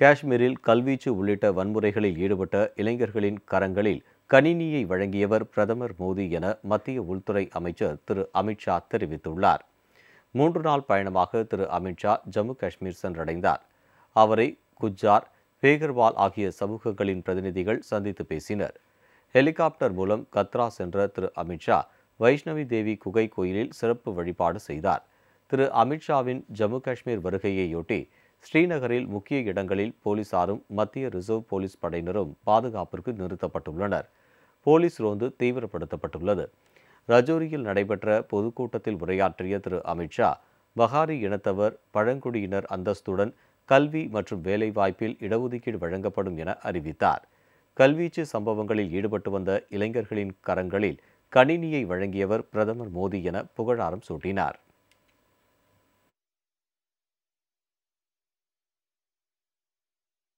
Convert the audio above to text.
காஷ்மீரில் கல்வீச்சு உள்ளிட்ட வன்முறைகளில் ஈடுபட்ட இளைஞர்களின் கரங்களில் கணினியை வழங்கியவர் பிரதமர் மோடி என மத்திய உள்துறை அமைச்சர் திரு அமித்ஷா தெரிவித்துள்ளார் மூன்று நாள் பயணமாக திரு அமித்ஷா ஜம்மு காஷ்மீர் சென்றடைந்தார் அவரை குஜார் பேகர்வால் ஆகிய சமூகங்களின் பிரதிநிதிகள் சந்தித்து பேசினர் ஹெலிகாப்டர் மூலம் கத்ரா சென்ற திரு அமித்ஷா வைஷ்ணவி தேவி குகை கோயிலில் சிறப்பு வழிபாடு செய்தார் திரு அமித்ஷாவின் ஜம்மு காஷ்மீர் வருகையையொட்டி ஸ்ரீநகரில் முக்கிய இடங்களில் போலீசாரும் மத்திய ரிசர்வ் போலீஸ் படையினரும் பாதுகாப்பிற்கு நிறுத்தப்பட்டுள்ளனர் போலீஸ் ரோந்து தீவிரப்படுத்தப்பட்டுள்ளது ரஜோரியில் நடைபெற்ற பொதுக்கூட்டத்தில் உரையாற்றிய திரு அமித்ஷா பஹாரி இனத்தவர் பழங்குடியினர் அந்தஸ்துடன் கல்வி மற்றும் வேலைவாய்ப்பில் இடஒதுக்கீடு வழங்கப்படும் என அறிவித்தார் கல்வீச்சு சம்பவங்களில் ஈடுபட்டு வந்த இளைஞர்களின் கரங்களில் கணினியை வழங்கியவர் பிரதமர் மோடி என புகழாரம் சூட்டினார்